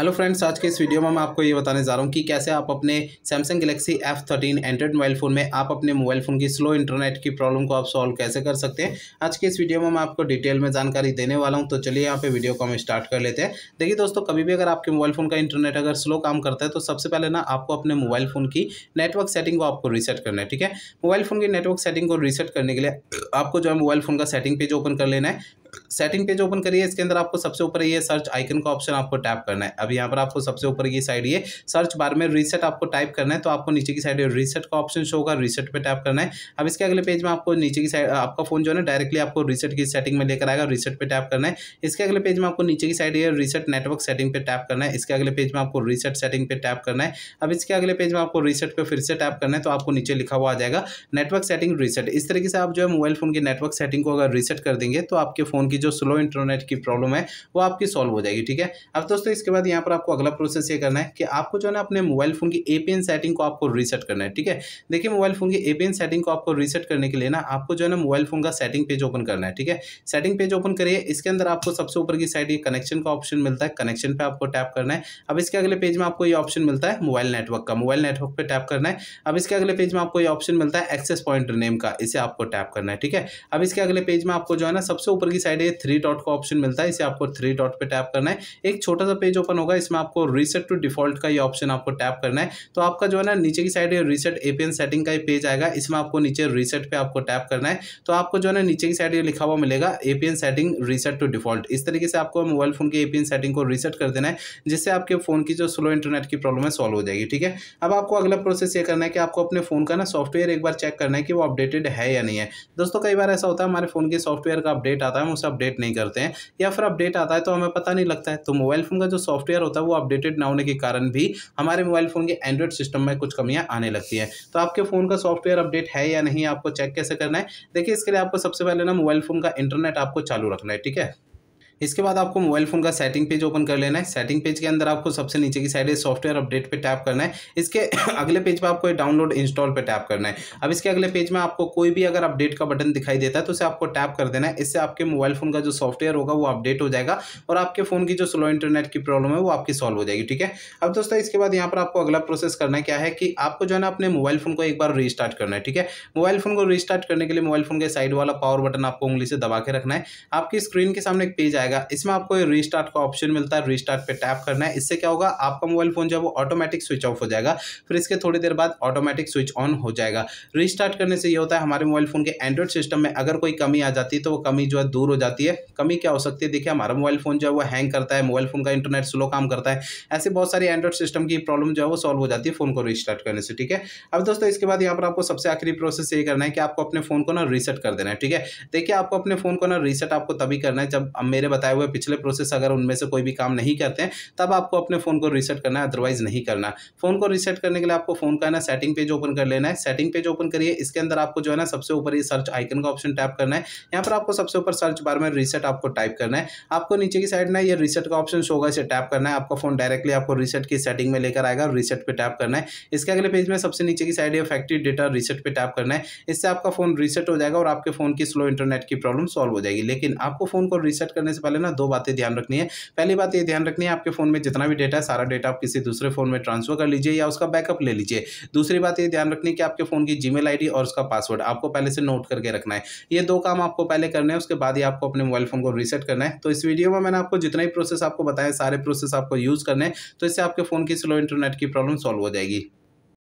hello friends आज के इस वीडियो में मैं आपको ये बताने जा रहा हूँ कि कैसे आप अपने Samsung Galaxy F thirteen Android mobile phone में आप अपने मोबाइल फ़ोन की स्लो इंटरनेट की प्रॉब्लम को आप सॉल्व कैसे कर सकते हैं आज के इस वीडियो में मैं आपको डिटेल में जानकारी देने वाला हूँ तो चलिए यहाँ पे वीडियो को हम स्टार्ट कर लेते हैं देखिए दोस्तों कभी भी अगर आपके मोबाइल फ़ोन का इंटरनेट अगर स्लो काम करता है तो सबसे पहले ना आपको अपने मोबाइल फ़ोन की नेटवर्क सेटिंग को आपको रीसेट करना है ठीक है मोबाइल फ़ोन की नेटवर्क सेटिंग को रीसेट करने के लिए आपको जो है मोबाइल फ़ोन का सेटिंग पेज ओपन कर लेना है सेटिंग पेज ओपन करिए इसके अंदर आपको सबसे ऊपर ये सर्च आइकन का ऑप्शन आपको टैप करना है अब यहाँ पर आपको सबसे ऊपर ये साइड ये सर्च बार में रीसेट आपको टाइप करना है तो आपको नीचे की साइड रीसेट का ऑप्शन शो होगा रीसेट पर टैप करना है अब इसके अगले पेज में आपको नीचे की साइड आपका फोन जो है डायरेक्टली आपको रीसेट की सेटिंग में लेकर आएगा रीसेट पर टैप करना है इसके अगले पेज में आपको नीचे की साइड ये रीसेट नेटवर्क सेटिंग पर टैप करना है इसके अगले पेज में आपको रीसेट सेटिंग पर टैप करना है अब इसके अगले पेज में आपको रीसेट पर फिर से टैप करना है तो आपको नीचे लिखा हुआ आ जाएगा नेटवर्क सेटिंग रीसेट इस तरीके से आप जो है मोबाइल फोन की नेटवर्क सेटिंग को अगर रीसेट कर देंगे तो आपके फोन की आपकी जो स्लो इंटरनेट की प्रॉब्लम है वो आपकी सॉल्व हो जाएगी ठीक है अब दोस्तों इसके बाद यहाँ पर आपको अगला प्रोसेस ये करना है कि आपको जो है ना अपने मोबाइल फ़ोन की एपीएन सेटिंग को आपको रीसेट करना है ठीक है देखिए मोबाइल फ़ोन की एपीएन सेटिंग को आपको रीसेट करने के लिए ना आपको जो है ना मोबाइल फ़ोन का सेटिंग पेज ओपन करना है ठीक है सेटिंग पेज ओपन करिए इसके अंदर आपको सबसे ऊपर की साइड ये कनेक्शन का ऑप्शन मिलता है कनेक्शन पर आपको टैप करना है अब इसके अगले पेज में आपको ये ऑप्शन मिलता है मोबाइल नेटवर्क का मोबाइल नेटवर्क पर टैप करना है अब इसके अगले पेज में आपको ये ऑप्शन मिलता है एक्सेस पॉइंट नेम का इसे आपको टैप करना है ठीक है अब इसके अगले पेज में आपको जो है ना सबसे ऊपर की साइड ये थ्री डॉट का ऑप्शन मिलता है इसे आपको थ्री डॉट पे टैप करना है एक छोटा सा पेज ओपन होगा इसमें आपको रीसेट टू डिफॉल्ट का ये ऑप्शन आपको टैप करना है तो आपका जो है ना नीचे की साइड रीसेट एपीएन सेटिंग का ये पेज आएगा इसमें आपको नीचे रीसेट पे आपको टैप करना है तो आपको जो है ना नीचे की साइड ये लिखा हुआ मिलेगा APN setting reset to default इस तरीके से आपको मोबाइल फोन की एपीएन सेटिंग को रीसेट कर देना है जिससे आपके फोन की जो स्लो इंटरनेट की प्रॉब्लम है सॉल्व हो जाएगी ठीक है अब आपको अगला प्रोसेस ये करना है कि आपको अपने फोन का ना सॉफ्टवेयर एक बार चेक करना है कि वो अपडेटेड है या नहीं है दोस्तों कई बार ऐसा होता है हमारे फोन के सॉफ्टवेयर का अपडेट आता है हम उसे अपडेट नहीं करते हैं या फिर अपडेट आता है तो हमें पता नहीं लगता है तो मोबाइल फ़ोन का जो सॉफ्टवेयर होता है वो अपडेटेड ना होने के कारण भी हमारे मोबाइल फ़ोन के एंड्रॉइड सिस्टम में कुछ कमियां आने लगती हैं तो आपके फ़ोन का सॉफ्टवेयर अपडेट है या नहीं आपको चेक कैसे करना है देखिए इसके लिए आपको सबसे पहले ना मोबाइल फ़ोन का इंटरनेट आपको चालू रखना है ठीक है इसके बाद आपको मोबाइल फ़ोन का सेटिंग पेज ओपन कर लेना है सेटिंग पेज के अंदर आपको सबसे नीचे की साइड है सॉफ्टवेयर अपडेट पे टैप करना है इसके अगले पेज पे आपको डाउनलोड इंस्टॉल पे टैप करना है अब इसके अगले पेज में आपको कोई भी अगर अपडेट का बटन दिखाई देता है तो उसे आपको टैप कर देना है इससे आपके मोबाइल फ़ोन का जो सॉफ्टवेयर होगा वो अपडेट हो जाएगा और आपके फ़ोन की जो स्लो इंटरनेट की प्रॉब्लम है वो आपकी सॉल्व हो जाएगी ठीक है अब दोस्तों इसके बाद यहाँ पर आपको अगला प्रोसेस करना क्या है कि आपको जो है ना अपने मोबाइल फ़ोन को एक बार रिस्टार्ट करना है ठीक है मोबाइल फ़ोन को रिस्टार्ट करने के लिए मोबाइल फ़ोन के साइड वाला पावर बटन आपको उंगली से दबा के रखना है आपकी स्क्रीन के सामने एक पेज आएगा जाएगा इसमें आपको रीस्टार्ट का ऑप्शन मिलता है रीस्टार्ट पे टैप करना है इससे क्या होगा आपका मोबाइल फोन जो है वो ऑटोमेटिक स्विच ऑफ हो जाएगा फिर इसके थोड़ी देर बाद ऑटोमेटिक स्विच ऑन हो जाएगा रीस्टार्ट करने से ये होता है हमारे मोबाइल फोन के एंड्रॉइड सिस्टम में अगर कोई कमी आ जाती है तो वो कमी जो है दूर हो जाती है कमी क्या हो सकती है देखिए हमारा मोबाइल फोन जो है वो हैंग करता है मोबाइल फोन का इंटरनेट स्लो काम करता है ऐसे बहुत सारी एंड्रॉइड सिस्टम की प्रॉब्लम जो है वो सॉल्व हो जाती है फोन को रिस्टार्ट करने से ठीक है अब दोस्तों इसके बाद यहाँ पर आपको सबसे आखिरी प्रोसेस ये करना है कि आपको अपने फोन को ना रीसेट कर देना है ठीक है देखिए आपको अपने फोन को ना रीसेट आपको तभी करना है जब मेरे बताए हुए पिछले प्रोसेस अगर उनमें से कोई भी काम नहीं करते हैं तब आपको अपने फ़ोन को रीसेट करना है अदरवाइज़ नहीं करना फ़ोन को रीसेट करने के लिए आपको फ़ोन का ना सेटिंग पेज ओपन कर लेना है सेटिंग पेज ओपन करिए इसके अंदर आपको जो है ना सबसे ऊपर ये सर्च आइकन का ऑप्शन टैप करना है यहाँ पर आपको सबसे ऊपर सर्च बार में रीसेट आपको टाइप करना है आपको नीचे की साइड ना ये रीसेट का ऑप्शन होगा इसे टैप करना है आपका फ़ोन डायरेक्टली आपको रीसेट की सेटिंग में लेकर आएगा रीसेट पर टैप करना है इसके अगले पेज में सबसे नीचे की साइड ये फैक्ट्री डेटा रीसेट पर टैप करना है इससे आपका फ़ोन रीसेट हो जाएगा और आपके फ़ोन की स्लो इंटरनेट की प्रॉब्लम सॉल्व हो जाएगी लेकिन आपको फ़ोन को रीसेट करने से पहले ना दो बातें ध्यान रखनी है पहली बात ये ध्यान रखनी है आपके फ़ोन में जितना भी डेटा है सारा डेटा आप किसी दूसरे फ़ोन में ट्रांसफ़र कर लीजिए या उसका बैकअप ले लीजिए दूसरी बात ये ध्यान रखनी है कि आपके फ़ोन की जीमेल मेल और उसका पासवर्ड आपको पहले से नोट करके रखना है ये दो काम आपको पहले करने है उसके बाद ही आपको अपने मोबाइल फ़ोन को रीसेट करना है तो इस वीडियो में मैंने आपको जितना ही प्रोसेस आपको बताया सारे प्रोसेस आपको यूज़ करने हैं तो इससे आपके फ़ोन की स्लो इंटरनेट की प्रॉब्लम सॉल्व हो जाएगी